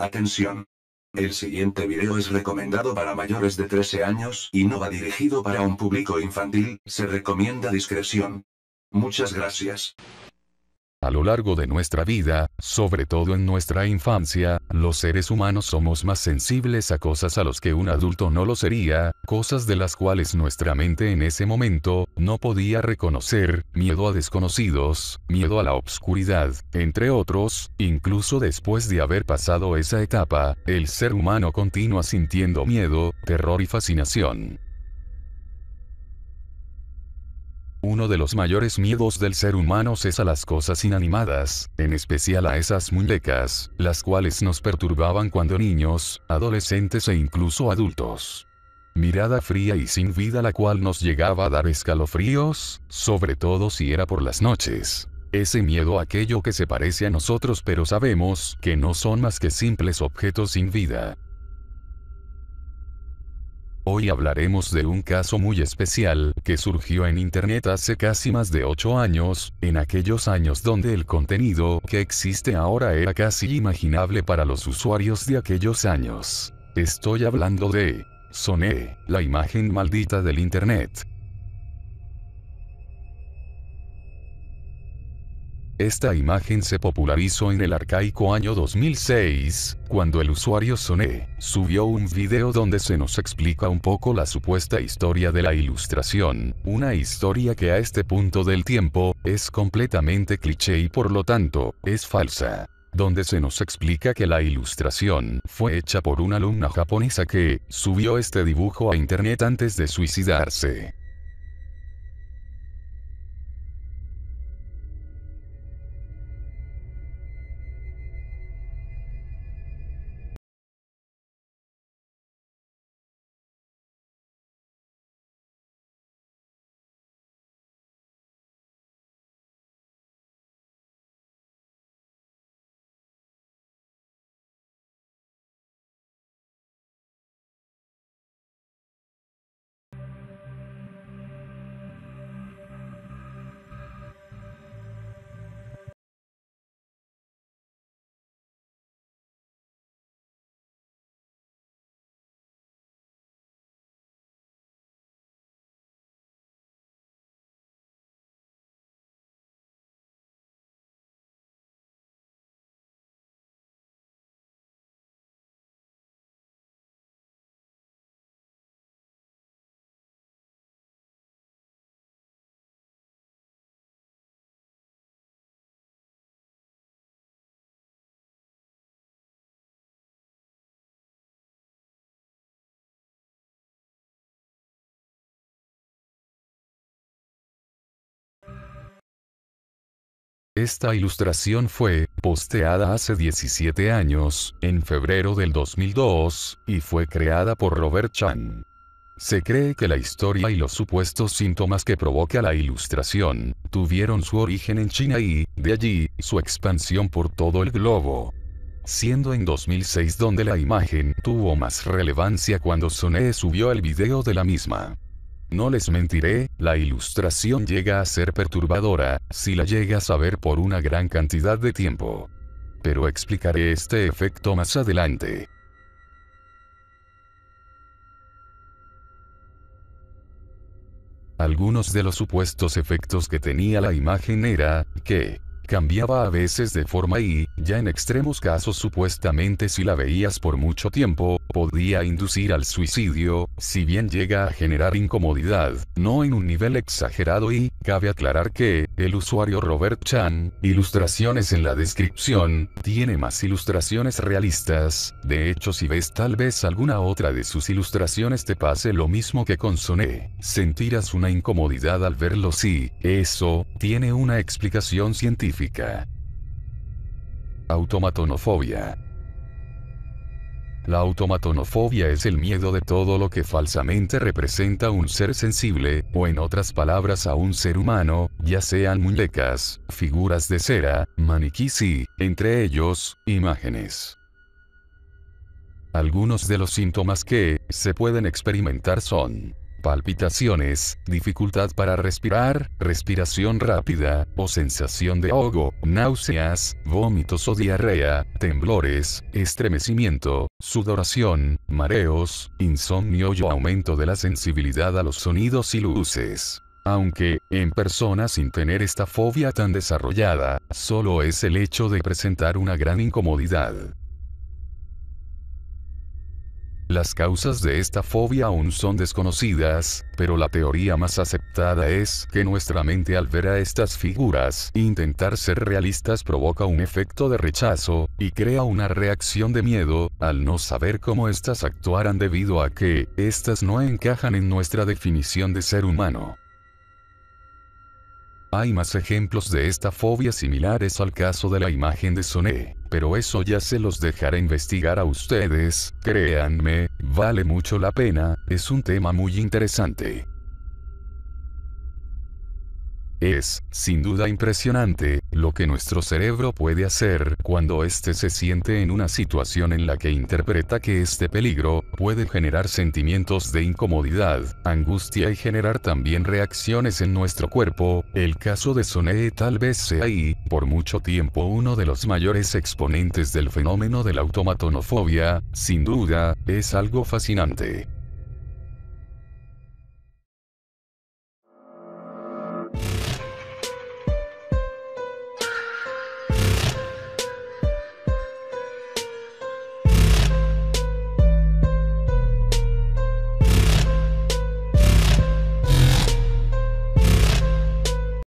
Atención. El siguiente video es recomendado para mayores de 13 años y no va dirigido para un público infantil, se recomienda discreción. Muchas gracias. A lo largo de nuestra vida, sobre todo en nuestra infancia, los seres humanos somos más sensibles a cosas a los que un adulto no lo sería, cosas de las cuales nuestra mente en ese momento no podía reconocer, miedo a desconocidos, miedo a la obscuridad, entre otros, incluso después de haber pasado esa etapa, el ser humano continúa sintiendo miedo, terror y fascinación. Uno de los mayores miedos del ser humano es a las cosas inanimadas, en especial a esas muñecas, las cuales nos perturbaban cuando niños, adolescentes e incluso adultos. Mirada fría y sin vida la cual nos llegaba a dar escalofríos, sobre todo si era por las noches. Ese miedo aquello que se parece a nosotros pero sabemos que no son más que simples objetos sin vida. Hoy hablaremos de un caso muy especial, que surgió en Internet hace casi más de 8 años, en aquellos años donde el contenido que existe ahora era casi imaginable para los usuarios de aquellos años. Estoy hablando de... Soné, la imagen maldita del Internet. Esta imagen se popularizó en el arcaico año 2006, cuando el usuario Sone subió un video donde se nos explica un poco la supuesta historia de la ilustración, una historia que a este punto del tiempo es completamente cliché y por lo tanto es falsa donde se nos explica que la ilustración fue hecha por una alumna japonesa que subió este dibujo a internet antes de suicidarse. Esta ilustración fue posteada hace 17 años, en febrero del 2002, y fue creada por Robert Chan. Se cree que la historia y los supuestos síntomas que provoca la ilustración, tuvieron su origen en China y, de allí, su expansión por todo el globo. Siendo en 2006 donde la imagen tuvo más relevancia cuando Sone subió el video de la misma. No les mentiré, la ilustración llega a ser perturbadora, si la llegas a ver por una gran cantidad de tiempo. Pero explicaré este efecto más adelante. Algunos de los supuestos efectos que tenía la imagen era, que, cambiaba a veces de forma y, ya en extremos casos supuestamente si la veías por mucho tiempo, podía inducir al suicidio, si bien llega a generar incomodidad, no en un nivel exagerado y, cabe aclarar que, el usuario Robert Chan, ilustraciones en la descripción, tiene más ilustraciones realistas, de hecho si ves tal vez alguna otra de sus ilustraciones te pase lo mismo que con Soné, sentirás una incomodidad al verlo si, eso, tiene una explicación científica Automatonofobia. La automatonofobia es el miedo de todo lo que falsamente representa un ser sensible, o en otras palabras a un ser humano, ya sean muñecas, figuras de cera, maniquís y, entre ellos, imágenes. Algunos de los síntomas que se pueden experimentar son palpitaciones, dificultad para respirar, respiración rápida, o sensación de ahogo, náuseas, vómitos o diarrea, temblores, estremecimiento, sudoración, mareos, insomnio y aumento de la sensibilidad a los sonidos y luces. Aunque, en personas sin tener esta fobia tan desarrollada, solo es el hecho de presentar una gran incomodidad. Las causas de esta fobia aún son desconocidas, pero la teoría más aceptada es que nuestra mente al ver a estas figuras intentar ser realistas provoca un efecto de rechazo, y crea una reacción de miedo, al no saber cómo éstas actuarán debido a que, éstas no encajan en nuestra definición de ser humano. Hay más ejemplos de esta fobia similares al caso de la imagen de Soné pero eso ya se los dejaré investigar a ustedes, créanme, vale mucho la pena, es un tema muy interesante. Es, sin duda impresionante, lo que nuestro cerebro puede hacer cuando éste se siente en una situación en la que interpreta que este peligro, puede generar sentimientos de incomodidad, angustia y generar también reacciones en nuestro cuerpo. El caso de Soné tal vez sea y, por mucho tiempo, uno de los mayores exponentes del fenómeno de la automatonofobia, sin duda, es algo fascinante.